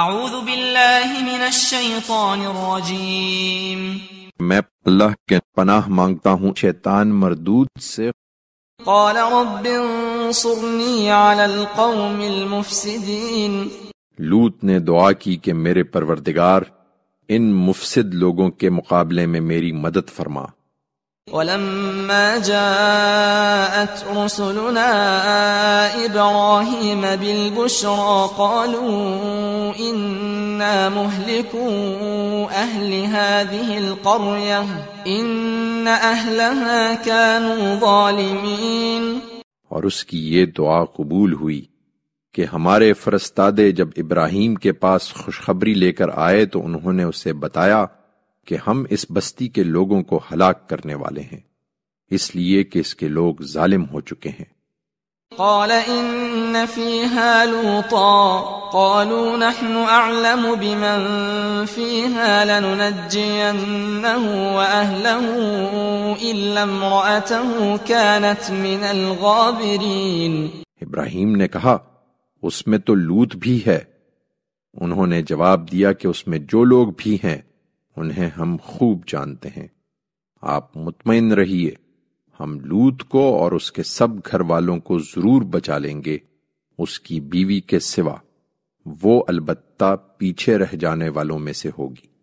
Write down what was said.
أعوذ بالله من الشيطان الرجيم मैं अल्लाह के पनाह मांगता हूँ शैतान मरदूद से قال رب انصرني على القوم المفسدين लूत ने दुआ की कि मेरे परवरदिगार इन मुफसिद लोगों के मुकाबले में मेरी मदद फरमा ولما جاءت رسلنا ابراهيم بالبشرى قالوا انا مهلكوا اهل هذه القريه ان اهلها كانوا ظالمين اور اس کی یہ دعا قبول ہوئی کہ ہمارے فرستادے جب ابراہیم کے پاس خوشخبری لے کر آئے تو انہوں نے اسے بتایا कि हम इस बस्ती के लोगों को हलाक करने वाले हैं इसलिए कि इसके लोग जालिम हो चुके हैं قال إن فيها لوطا قالوا نحن أعلم بمن فيها لننجينه وأهله إلا امرأته كانت من الغابرين इब्राहिम ने कहा उसमें तो लूत भी है उन्होंने जवाब दिया कि उसमें जो लोग भी हैं उन्हें हम खूब जानते हैं आप मुतमिन रहिए हम लूत को और उसके सब घर वालों को जरूर बचा लेंगे उसकी बीवी के सिवा वो अलबत्ता पीछे रह जाने वालों में से होगी